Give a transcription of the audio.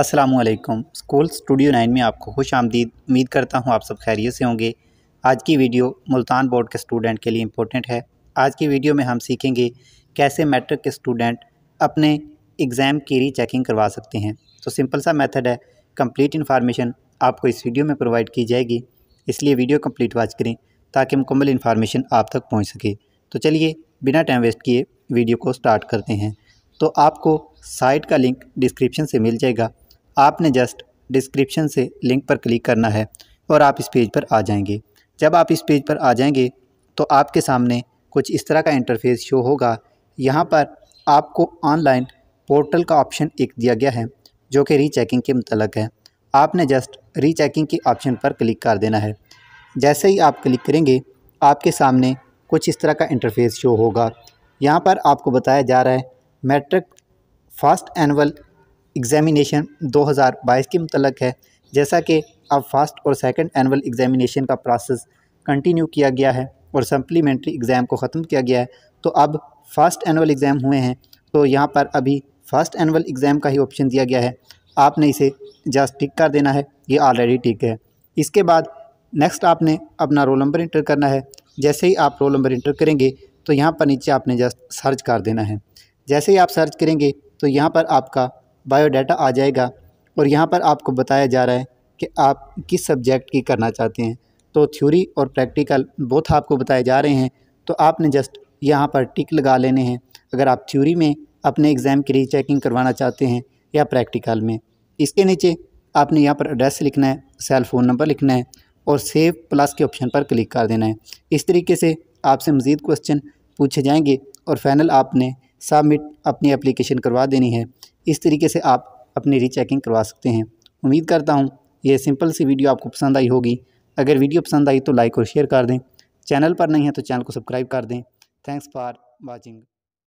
Aslam school studio nine में आपको खुश आमदीद उम्मीद करता हूँ आप सब खैरियत से होंगे आज की वीडियो मुल्तान बोर्ड के स्टूडेंट के लिए इम्पोर्टेंट है आज की वीडियो में हम सीखेंगे कैसे मैट्रिक के स्टूडेंट अपने एग्ज़ाम की री चेकिंग करवा सकते हैं तो सिंपल सा मेथड है कंप्लीट इन्फॉर्मेशन आपको इस वीडियो में प्रोवाइड की जाएगी इसलिए वीडियो कम्प्लीट वॉच करें ताकि मुकम्मल इन्फॉर्मेशन आप तक पहुँच सके तो चलिए बिना टाइम वेस्ट किए वीडियो को स्टार्ट करते हैं तो आपको साइट का लिंक डिस्क्रिप्शन से मिल जाएगा आपने जस्ट डिस्क्रिप्शन से लिंक पर क्लिक करना है और आप इस पेज पर आ जाएंगे जब आप इस पेज पर आ जाएंगे तो आपके सामने कुछ इस तरह का इंटरफेस शो होगा यहाँ पर आपको ऑनलाइन पोर्टल का ऑप्शन एक दिया गया है जो कि रीचेकिंग के मतलब है आपने जस्ट रीचेकिंग के ऑप्शन पर क्लिक कर देना है जैसे ही आप क्लिक करेंगे आपके सामने कुछ इस तरह का इंटरफेस शो होगा यहाँ पर आपको बताया जा रहा है मैट्रिक फर्स्ट एनअल एग्ज़ामिनेशन 2022 के मतलब है जैसा कि अब फर्स्ट और सेकंड एनअल एग्ज़ामिनेशन का प्रोसेस कंटिन्यू किया गया है और सप्लीमेंट्री एग्ज़ाम को ख़त्म किया गया है तो अब फर्स्ट एनअल एग्ज़ाम हुए हैं तो यहाँ पर अभी फ़र्स्ट एनअल एग्ज़ाम का ही ऑप्शन दिया गया है आपने इसे जस्ट टिक कर देना है ये ऑलरेडी टिक है इसके बाद नेक्स्ट आपने अपना रोल नंबर इंटर करना है जैसे ही आप रोल नंबर इंटर करेंगे तो यहाँ पर नीचे आपने जस्ट सर्च कर देना है जैसे ही आप सर्च करेंगे तो यहाँ पर आपका बायोडाटा आ जाएगा और यहाँ पर आपको बताया जा रहा है कि आप किस सब्जेक्ट की करना चाहते हैं तो थ्योरी और प्रैक्टिकल बोथ आपको बताए जा रहे हैं तो आपने जस्ट यहाँ पर टिक लगा लेने हैं अगर आप थ्योरी में अपने एग्ज़ाम की री चेकिंग करवाना चाहते हैं या प्रैक्टिकल में इसके नीचे आपने यहाँ पर एड्रेस लिखना है सेल फ़ोन नंबर लिखना है और सेव प्लस के ऑप्शन पर क्लिक कर देना है इस तरीके से आपसे मज़ीद क्वेश्चन पूछे जाएंगे और फाइनल आपने सबमिट अपनी एप्लीकेशन करवा देनी है इस तरीके से आप अपनी रीचेकिंग करवा सकते हैं उम्मीद करता हूँ ये सिंपल सी वीडियो आपको पसंद आई होगी अगर वीडियो पसंद आई तो लाइक और शेयर कर दें चैनल पर नहीं है तो चैनल को सब्सक्राइब कर दें थैंक्स फॉर वॉचिंग